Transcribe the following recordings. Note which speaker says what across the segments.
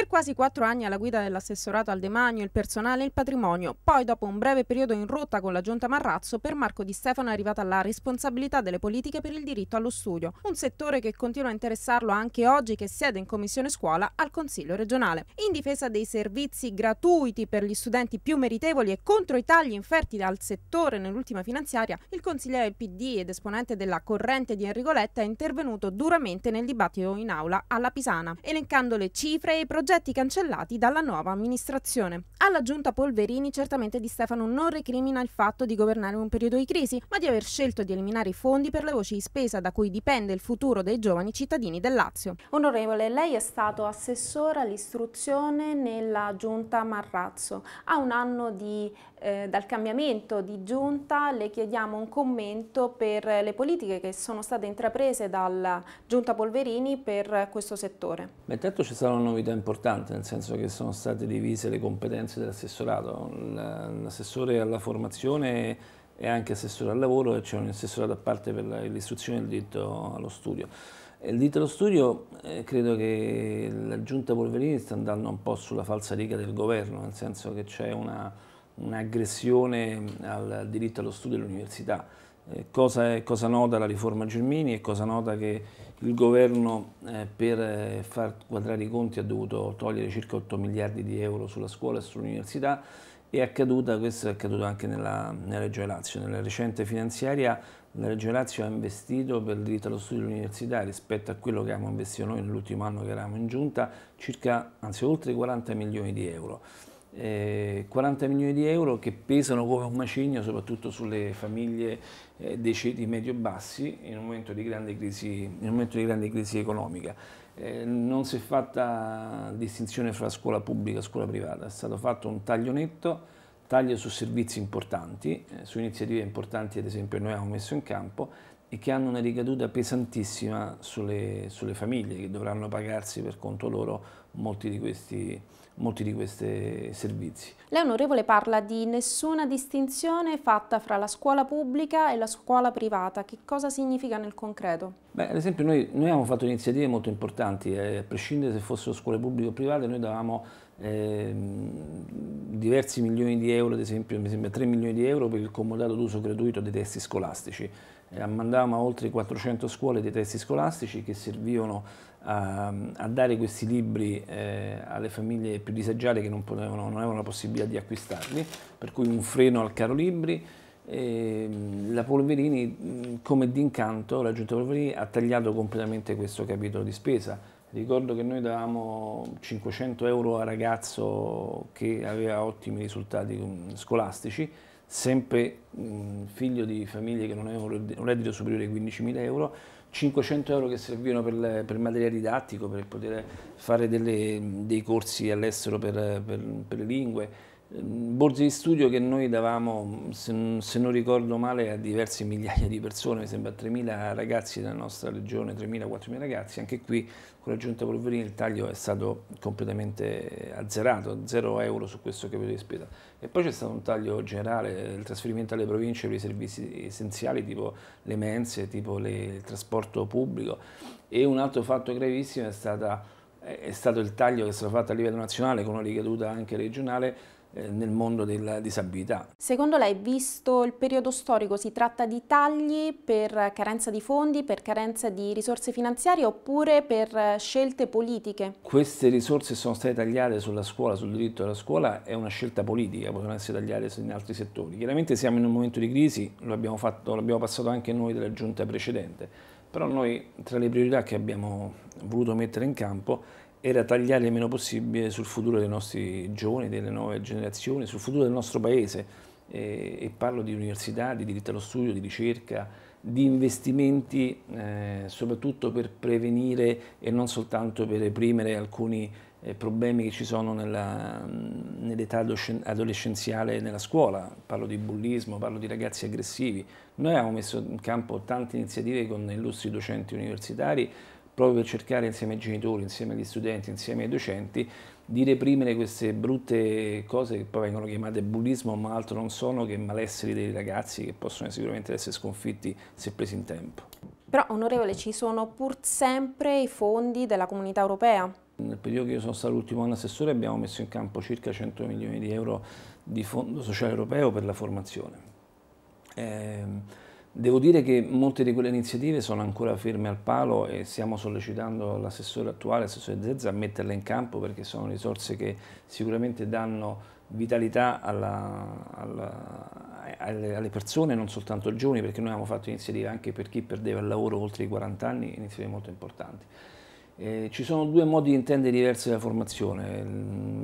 Speaker 1: Per quasi quattro anni alla guida dell'assessorato al demanio, il personale e il patrimonio, poi dopo un breve periodo in rotta con la giunta Marrazzo, per Marco Di Stefano è arrivata la responsabilità delle politiche per il diritto allo studio, un settore che continua a interessarlo anche oggi che siede in commissione scuola al Consiglio regionale. In difesa dei servizi gratuiti per gli studenti più meritevoli e contro i tagli inferti dal settore nell'ultima finanziaria, il consigliere PD ed esponente della corrente di Enrico Letta è intervenuto duramente nel dibattito in aula alla Pisana, elencando le cifre e i progetti progetti cancellati dalla nuova amministrazione. Alla giunta Polverini certamente Di Stefano non recrimina il fatto di governare un periodo di crisi, ma di aver scelto di eliminare i fondi per le voci di spesa da cui dipende il futuro dei giovani cittadini del Lazio. Onorevole, lei è stato assessore all'istruzione nella giunta Marrazzo. Ha un anno di eh, dal cambiamento di giunta le chiediamo un commento per le politiche che sono state intraprese dalla giunta Polverini per questo settore.
Speaker 2: Beh, intanto c'è stata una novità importante, nel senso che sono state divise le competenze dell'assessorato. L'assessore alla formazione e anche assessore al lavoro e c'è un assessorato a parte per l'istruzione e il diritto allo studio. Il diritto allo studio eh, credo che la giunta Polverini sta andando un po' sulla falsa riga del governo, nel senso che c'è una un'aggressione al diritto allo studio all'università. Eh, cosa, cosa, nota la riforma Gelmini e cosa nota che il governo eh, per eh, far quadrare i conti ha dovuto togliere circa 8 miliardi di euro sulla scuola e sull'università è accaduta, questo è accaduto anche nella, nella Reggio Lazio, nella recente finanziaria la Reggio Lazio ha investito per il diritto allo studio all'università rispetto a quello che abbiamo investito noi nell'ultimo anno che eravamo in giunta circa, anzi oltre 40 milioni di euro eh, 40 milioni di euro che pesano come un macigno soprattutto sulle famiglie eh, dei ceti medio-bassi in, in un momento di grande crisi, economica. Eh, non si è fatta distinzione fra scuola pubblica e scuola privata, è stato fatto un taglio netto, taglio su servizi importanti, eh, su iniziative importanti ad esempio noi abbiamo messo in campo e che hanno una ricaduta pesantissima sulle, sulle famiglie che dovranno pagarsi per conto loro molti di questi, molti di questi servizi.
Speaker 1: Lei onorevole parla di nessuna distinzione fatta fra la scuola pubblica e la scuola privata, che cosa significa nel concreto?
Speaker 2: Beh, ad esempio noi, noi abbiamo fatto iniziative molto importanti, eh, a prescindere se fossero scuole pubbliche o private, noi davamo eh, diversi milioni di euro, ad esempio mi sembra 3 milioni di euro per il comodato d'uso gratuito dei testi scolastici eh, mandavamo a oltre 400 scuole dei testi scolastici che servivano a, a dare questi libri eh, alle famiglie più disagiate che non, potevano, non, avevano la possibilità di acquistarli, per cui un freno al caro libri. E, ehm, la Polverini, mm, come d'incanto, la Giunta Polverini ha tagliato completamente questo capitolo di spesa. Ricordo che noi davamo 500 euro a ragazzo che aveva ottimi risultati mm, scolastici, sempre mh, figlio di famiglie che non avevano un reddito superiore ai 15.000 euro, 500 euro che servivano per, per materiale didattico, per poter fare delle, dei corsi all'estero per, per, per le lingue, borse di studio che noi davamo, se, non ricordo male, a diverse migliaia di persone, mi sembra 3.000 ragazzi della nostra regione, 3.000-4.000 ragazzi, anche qui con la giunta Polverini il taglio è stato completamente azzerato, 0 euro su questo capitolo di spesa. E poi c'è stato un taglio generale, il trasferimento alle province per i servizi essenziali tipo le mense, tipo le, il trasporto pubblico e un altro fatto gravissimo è, stata, è stato il taglio che è stato fatto a livello nazionale con una ricaduta anche regionale eh, nel mondo della disabilità.
Speaker 1: Secondo lei, visto il periodo storico, si tratta di tagli per carenza di fondi, per carenza di risorse finanziarie oppure per eh, scelte politiche?
Speaker 2: Queste risorse sono state tagliate sulla scuola, sul diritto alla scuola, è una scelta politica, possono essere tagliate in altri settori. Chiaramente siamo in un momento di crisi, lo abbiamo, fatto, lo abbiamo passato anche noi della giunta precedente, però noi tra le priorità che abbiamo voluto mettere in campo era tagliare il meno possibile sul futuro dei nostri giovani, delle nuove generazioni, sul futuro del nostro paese. E, e parlo di università, di diritto allo studio, di ricerca, di investimenti eh, soprattutto per prevenire e non soltanto per reprimere alcuni eh, problemi che ci sono nell'età nell adolescenziale nella scuola, parlo di bullismo, parlo di ragazzi aggressivi. Noi abbiamo messo in campo tante iniziative con illustri docenti universitari proprio per cercare insieme ai genitori, insieme agli studenti, insieme ai docenti, di reprimere queste brutte cose che poi vengono chiamate bullismo, ma altro non sono che malesseri dei ragazzi che possono sicuramente essere sconfitti se presi in tempo.
Speaker 1: Però, onorevole, ci sono pur sempre i fondi della comunità europea?
Speaker 2: Nel periodo che io sono stato l'ultimo anno assessore abbiamo messo in campo circa 100 milioni di euro di fondo sociale europeo per la formazione. Eh, Devo dire che molte di quelle iniziative sono ancora ferme al palo e stiamo sollecitando l'assessore attuale, l'assessore Zezza, a metterle in campo perché sono risorse che sicuramente danno vitalità alla, alla, alle persone, non soltanto ai giovani, perché noi abbiamo fatto iniziative anche per chi perdeva il lavoro oltre i 40 anni, iniziative molto importanti. Eh, ci sono due modi di intendere diversi della formazione.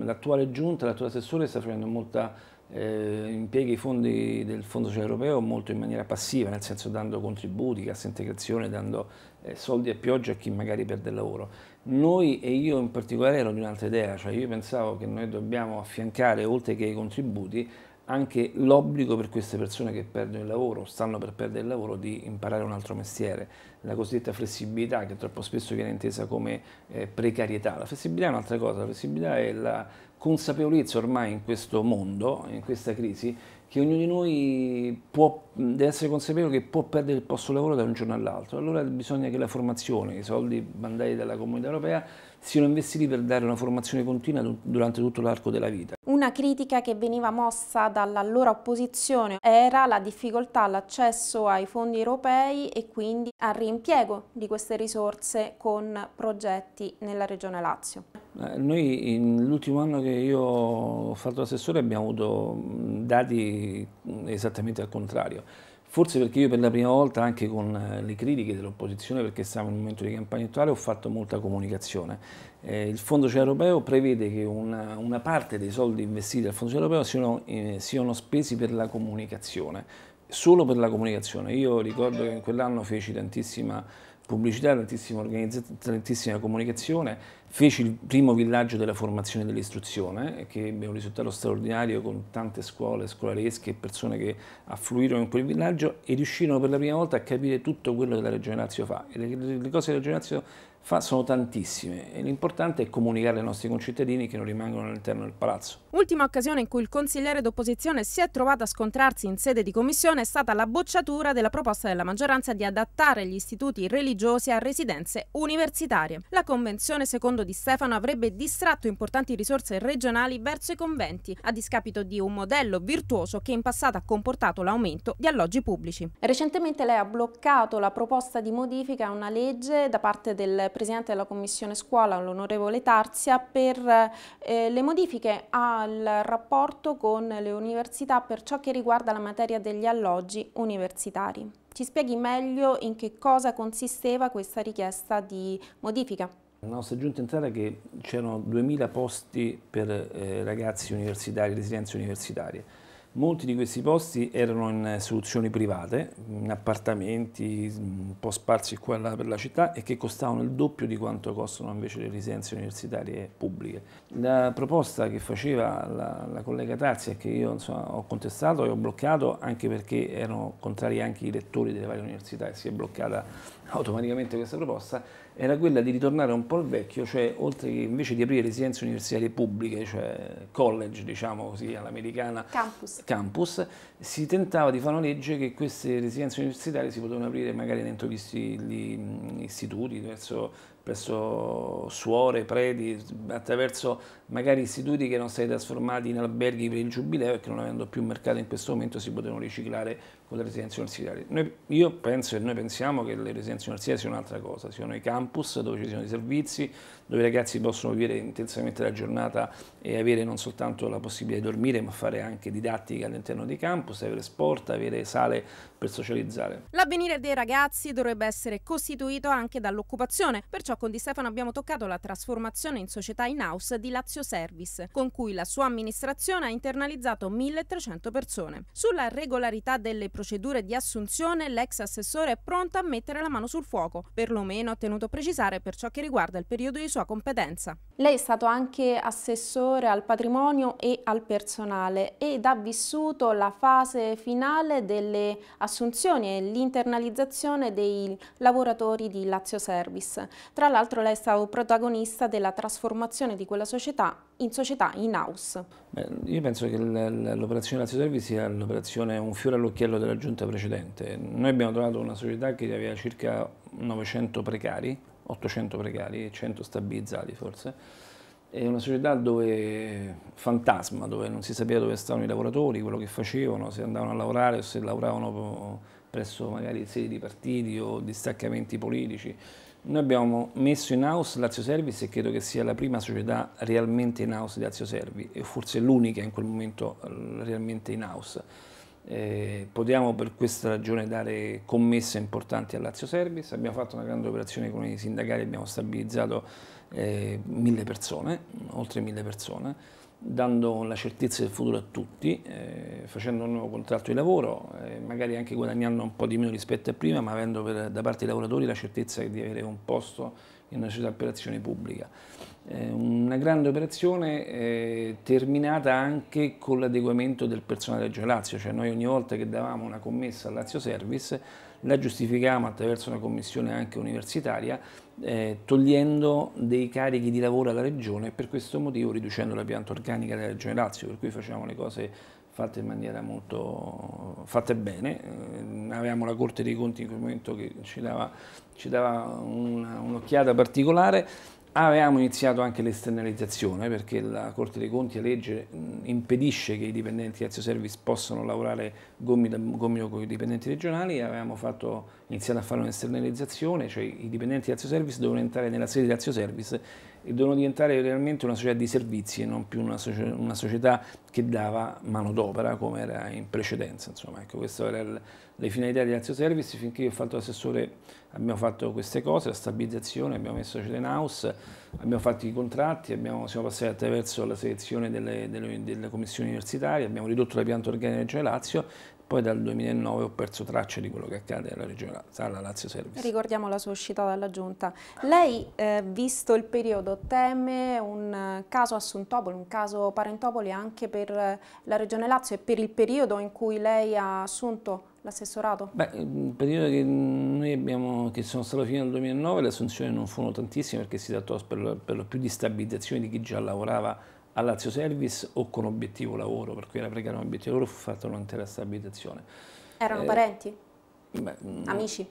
Speaker 2: L'attuale giunta, l'attuale assessore sta facendo molta eh, impiega i fondi del Fondo Sociale Europeo molto in maniera passiva, nel senso dando contributi, cassa integrazione, dando eh, soldi a pioggia a chi magari perde il lavoro. Noi e io in particolare ero di un'altra idea, cioè io pensavo che noi dobbiamo affiancare, oltre che i contributi, anche l'obbligo per queste persone che perdono il lavoro, stanno per perdere il lavoro, di imparare un altro mestiere, la cosiddetta flessibilità che troppo spesso viene intesa come eh, precarietà. La flessibilità è un'altra cosa, la flessibilità è la consapevolezza ormai in questo mondo, in questa crisi, che ognuno di noi può, deve essere consapevole che può perdere il posto di lavoro da un giorno all'altro. Allora bisogna che la formazione, i soldi mandati dalla Comunità Europea, siano investiti per dare una formazione continua durante tutto l'arco della vita.
Speaker 1: Una critica che veniva mossa dall'allora opposizione era la difficoltà all'accesso ai fondi europei e quindi al riempiego di queste risorse con progetti nella regione Lazio.
Speaker 2: Eh, noi nell'ultimo anno che io ho fatto l'assessore abbiamo avuto mm, dati mm, esattamente al contrario. Forse perché io per la prima volta, anche con eh, le critiche dell'opposizione, perché stavo in un momento di campagna elettorale, ho fatto molta comunicazione. Eh, il Fondo Cielo Europeo prevede che una, una, parte dei soldi investiti dal Fondo Cielo Europeo siano, eh, siano spesi per la comunicazione, solo per la comunicazione. Io ricordo che in quell'anno feci tantissima pubblicità, tantissima, tantissima comunicazione, feci il primo villaggio della formazione e dell'istruzione, che ebbe un risultato straordinario con tante scuole, scolaresche e persone che affluirono in quel villaggio e riuscirono per la prima volta a capire tutto quello che la Regione Lazio fa. E le, le cose che la Regione Lazio Fa, sono tantissime e l'importante è comunicare ai nostri concittadini che non rimangono all'interno del palazzo.
Speaker 1: Ultima occasione in cui il consigliere d'opposizione si è trovato a scontrarsi in sede di commissione è stata la bocciatura della proposta della maggioranza di adattare gli istituti religiosi a residenze universitarie. La convenzione, secondo Di Stefano, avrebbe distratto importanti risorse regionali verso i conventi, a discapito di un modello virtuoso che in passato ha comportato l'aumento di alloggi pubblici. Recentemente lei ha bloccato la proposta di modifica a una legge da parte del Presidente della Commissione Scuola, l'onorevole Tarzia, per eh, le modifiche al rapporto con le università per ciò che riguarda la materia degli alloggi universitari. Ci spieghi meglio in che cosa consisteva questa richiesta di modifica?
Speaker 2: La nostra giunta entrata che c'erano 2.000 posti per eh, ragazzi universitari, residenze universitarie Molti di questi posti erano in soluzioni private, in appartamenti un po' sparsi qua e là per la città e che costavano il doppio di quanto costano invece le residenze universitarie pubbliche. La proposta che faceva la, la collega Tarsi e che io insomma, ho contestato e ho bloccato anche perché erano contrari anche i rettori delle varie università e si è bloccata automaticamente questa proposta, era quella di ritornare un po' al vecchio, cioè oltre che invece di aprire residenze universitarie pubbliche, cioè college, diciamo così, all'americana, campus. campus. si tentava di fare una legge che queste residenze universitarie si potevano aprire magari dentro gli, istituti, verso presso suore, preti, attraverso magari istituti che non stati trasformati in alberghi per il giubileo e che non avendo più mercato in questo momento si potevano riciclare con le residenze universitarie. Noi, io penso e noi pensiamo che le residenze universitarie siano un'altra cosa, siano i campus dove ci siano i servizi, dove i ragazzi possono vivere intensamente la giornata e avere non soltanto la possibilità di dormire ma fare anche didattica all'interno dei campus, avere sport, avere sale per socializzare.
Speaker 1: L'avvenire dei ragazzi dovrebbe essere costituito anche dall'occupazione, perciò con Di Stefano abbiamo toccato la trasformazione in società in-house di Lazio Service, con cui la sua amministrazione ha internalizzato 1.300 persone. Sulla regolarità delle procedure di assunzione l'ex assessore è pronto a mettere la mano sul fuoco, perlomeno ha tenuto a precisare per ciò che riguarda il periodo di sua competenza. Lei è stato anche assessore al patrimonio e al personale ed ha vissuto la fase finale delle assunzioni e l'internalizzazione dei lavoratori di Lazio Service. Tra tra l'altro lei è stato protagonista della trasformazione di quella società in società in-house.
Speaker 2: Io penso che l'operazione Lazio Service sia l'operazione un fiore all'occhiello della giunta precedente. Noi abbiamo trovato una società che aveva circa 900 precari, 800 precari, 100 stabilizzati forse, è una società dove fantasma, dove non si sapeva dove stavano i lavoratori, quello che facevano, se andavano a lavorare o se lavoravano presso magari sedi di partiti o distaccamenti politici. Noi abbiamo messo in house Lazio Service e credo che sia la prima società realmente in house di Lazio Servi e forse l'unica in quel momento eh, realmente in house. Eh, potevamo per questa ragione dare commesse importanti a Lazio Service, abbiamo fatto una grande operazione con i sindacali, abbiamo stabilizzato eh, mille persone, oltre mille persone dando la certezza del futuro a tutti, eh, facendo un nuovo contratto di lavoro, eh, magari anche guadagnando un po' di meno rispetto a prima, ma avendo per, da parte dei lavoratori la certezza di avere un posto in una società per azione pubblica. Eh, una grande operazione eh, terminata anche con l'adeguamento del personale Reggio Lazio, cioè noi ogni volta che davamo una commessa al Lazio Service la giustificavamo attraverso una commissione anche universitaria eh, togliendo dei carichi di lavoro alla regione e per questo motivo riducendo la pianta organica della regione Lazio, per cui facciamo le cose fatte in maniera molto fatte bene. Eh, avevamo la Corte dei Conti in quel momento che ci dava, ci dava un'occhiata particolare Avevamo iniziato anche l'esternalizzazione eh, perché la Corte dei Conti, a legge, impedisce che i dipendenti di Azio Service possano lavorare gommio con i dipendenti regionali. Avevamo fatto, iniziato a fare un'esternalizzazione, cioè i dipendenti di Azio Service devono entrare nella sede di Azio Service e devono diventare realmente una società di servizi e non più una, società, una società che dava manodopera come era in precedenza. Insomma, ecco, queste erano le finalità di Azio Service finché io ho fatto l'assessore abbiamo fatto queste cose, la stabilizzazione, abbiamo messo Ceden House, abbiamo fatto i contratti, abbiamo, siamo passati attraverso la selezione delle, delle, delle commissioni universitarie, abbiamo ridotto la pianta organica della Regione Lazio, poi dal 2009 ho perso traccia di quello che accade alla, regione, alla Lazio Service.
Speaker 1: Ricordiamo la sua uscita dalla Giunta. Lei, eh, visto il periodo, teme un caso Assuntopoli, un caso Parentopoli anche per la Regione Lazio e per il periodo in cui lei ha assunto l'assessorato?
Speaker 2: Beh, il periodo che noi abbiamo, che sono stato fino al 2009, le assunzioni non furono tantissime perché si trattò per, per lo più di stabilizzazione di chi già lavorava a Lazio Service o con obiettivo lavoro, per cui era precario un obiettivo lavoro, fu fatta un'intera stabilizzazione.
Speaker 1: Erano eh, parenti?
Speaker 2: Beh, mm, Amici?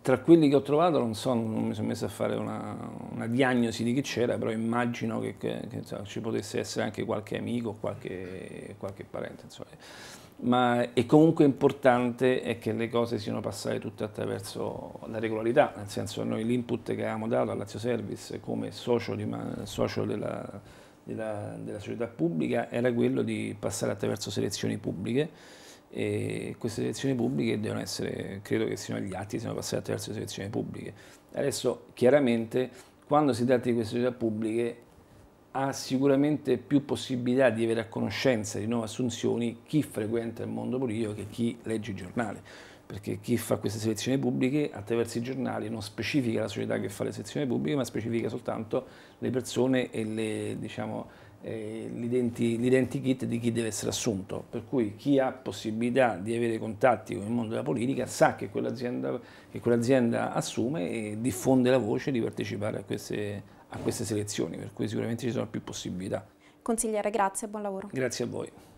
Speaker 2: Tra quelli che ho trovato non so, non mi sono messo a fare una, una diagnosi di chi c'era, però immagino che, che, che insomma, ci potesse essere anche qualche amico, qualche, qualche parente. Insomma ma è comunque importante è che le cose siano passate tutte attraverso la regolarità, nel senso noi l'input che avevamo dato all'Azio Service come socio, di, socio della, della, della, società pubblica era quello di passare attraverso selezioni pubbliche e queste selezioni pubbliche devono essere, credo che siano gli atti, siano passati attraverso selezioni pubbliche. Adesso chiaramente quando si tratta di queste società pubbliche ha sicuramente più possibilità di avere a conoscenza di nuove assunzioni chi frequenta il mondo politico che chi legge i giornali, perché chi fa queste selezioni pubbliche attraverso i giornali non specifica la società che fa le selezioni pubbliche, ma specifica soltanto le persone e le, diciamo, eh, l'identikit di chi deve essere assunto. Per cui chi ha possibilità di avere contatti con il mondo della politica sa che quell'azienda, che assume e diffonde la voce di partecipare a queste selezioni a queste selezioni, per cui sicuramente ci sono più possibilità.
Speaker 1: Consigliere, grazie e buon lavoro.
Speaker 2: Grazie a voi.